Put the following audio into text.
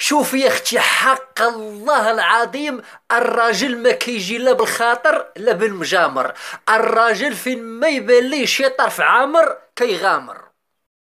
شوفي يا اختي حق الله العظيم الراجل ما كيجي لا بالخاطر لا بالمجامر الراجل فين ما يبان ليه شي طرف عامر كيغامر